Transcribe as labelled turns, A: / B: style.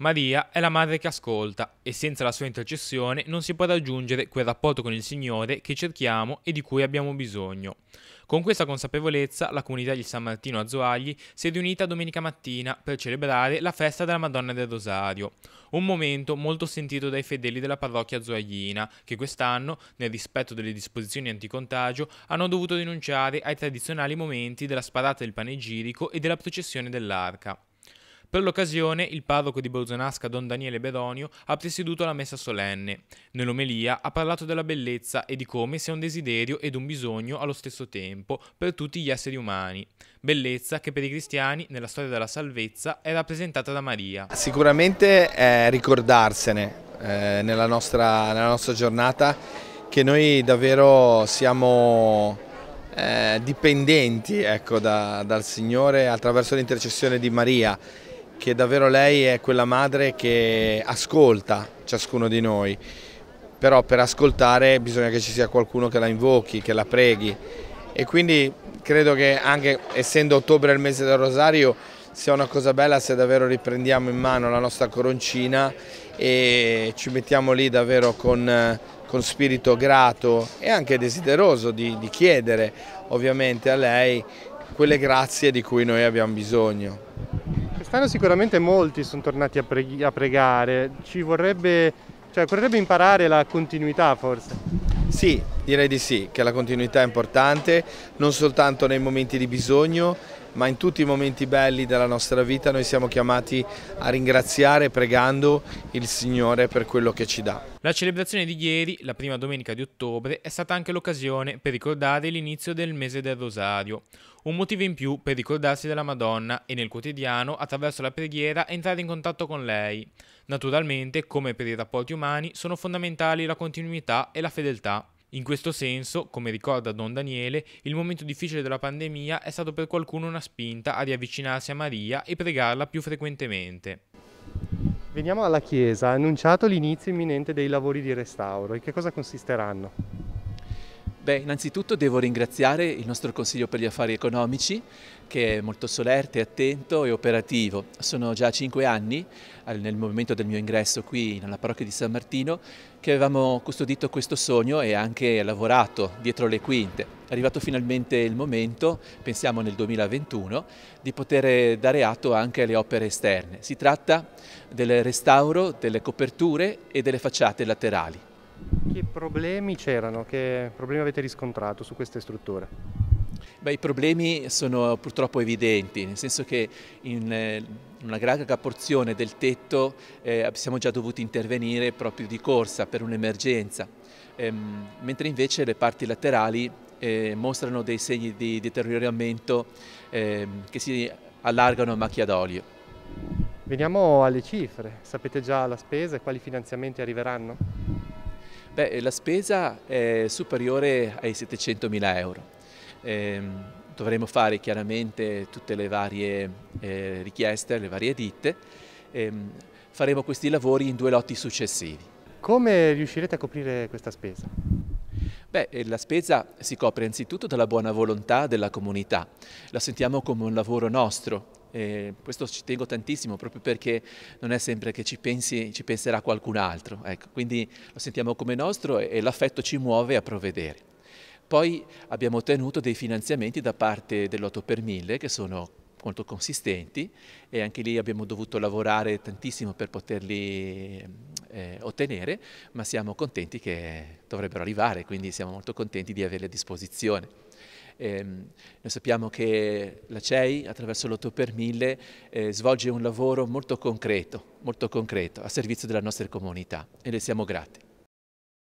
A: Maria è la madre che ascolta e senza la sua intercessione non si può raggiungere quel rapporto con il Signore che cerchiamo e di cui abbiamo bisogno. Con questa consapevolezza la comunità di San Martino a Zoagli si è riunita domenica mattina per celebrare la festa della Madonna del Rosario, un momento molto sentito dai fedeli della parrocchia zoaglina che quest'anno, nel rispetto delle disposizioni anticontagio, hanno dovuto rinunciare ai tradizionali momenti della sparata del panegirico e della processione dell'arca. Per l'occasione il parroco di Bolzonasca, Don Daniele Beronio ha presieduto la messa solenne. Nell'omelia ha parlato della bellezza e di come sia un desiderio ed un bisogno allo stesso tempo per tutti gli esseri umani. Bellezza che per i cristiani nella storia della salvezza è rappresentata da Maria.
B: Sicuramente è ricordarsene eh, nella, nostra, nella nostra giornata che noi davvero siamo... Eh, dipendenti ecco, da, dal Signore attraverso l'intercessione di Maria che davvero lei è quella madre che ascolta ciascuno di noi, però per ascoltare bisogna che ci sia qualcuno che la invochi, che la preghi e quindi credo che anche essendo ottobre il mese del rosario sia una cosa bella se davvero riprendiamo in mano la nostra coroncina e ci mettiamo lì davvero con, con spirito grato e anche desideroso di, di chiedere ovviamente a lei quelle grazie di cui noi abbiamo bisogno.
C: Quest'anno sicuramente molti sono tornati a, pregare, ci vorrebbe, cioè vorrebbe imparare la continuità forse.
B: Sì, direi di sì, che la continuità è importante, non soltanto nei momenti di bisogno, ma in tutti i momenti belli della nostra vita noi siamo chiamati a ringraziare pregando il Signore per quello che ci dà.
A: La celebrazione di ieri, la prima domenica di ottobre, è stata anche l'occasione per ricordare l'inizio del mese del Rosario, un motivo in più per ricordarsi della Madonna e nel quotidiano, attraverso la preghiera, entrare in contatto con lei. Naturalmente, come per i rapporti umani, sono fondamentali la continuità e la fedeltà. In questo senso, come ricorda Don Daniele, il momento difficile della pandemia è stato per qualcuno una spinta a riavvicinarsi a Maria e pregarla più frequentemente.
C: Veniamo alla chiesa, ha annunciato l'inizio imminente dei lavori di restauro. In che cosa consisteranno?
D: Beh, innanzitutto devo ringraziare il nostro Consiglio per gli Affari Economici che è molto solerte, attento e operativo. Sono già cinque anni, nel momento del mio ingresso qui nella parrocchia di San Martino, che avevamo custodito questo sogno e anche lavorato dietro le quinte. È arrivato finalmente il momento, pensiamo nel 2021, di poter dare atto anche alle opere esterne. Si tratta del restauro delle coperture e delle facciate laterali.
C: Che problemi c'erano? Che problemi avete riscontrato
D: su queste strutture? Beh, I problemi sono purtroppo evidenti, nel senso che in eh, una larga porzione del tetto eh, siamo già dovuti intervenire proprio di corsa per un'emergenza, ehm, mentre invece le parti laterali eh, mostrano dei segni di deterioramento eh, che si allargano a macchia d'olio. Veniamo alle cifre, sapete già la spesa e quali finanziamenti arriveranno? Beh, eh, la spesa è superiore ai 700.000 euro. Eh, dovremo fare chiaramente tutte le varie eh, richieste, le varie ditte. Eh, faremo questi lavori in due lotti successivi.
C: Come riuscirete a coprire questa spesa?
D: Beh, eh, la spesa si copre anzitutto dalla buona volontà della comunità. La sentiamo come un lavoro nostro, e questo ci tengo tantissimo proprio perché non è sempre che ci pensi, ci penserà qualcun altro. Ecco, quindi lo sentiamo come nostro e, e l'affetto ci muove a provvedere. Poi abbiamo ottenuto dei finanziamenti da parte dell'8 per 1000 che sono molto consistenti e anche lì abbiamo dovuto lavorare tantissimo per poterli eh, ottenere, ma siamo contenti che dovrebbero arrivare, quindi siamo molto contenti di averli a disposizione. Eh, noi sappiamo che la CEI attraverso l'8 per 1000 eh, svolge un lavoro molto concreto, molto concreto a servizio della nostra comunità e le siamo grati.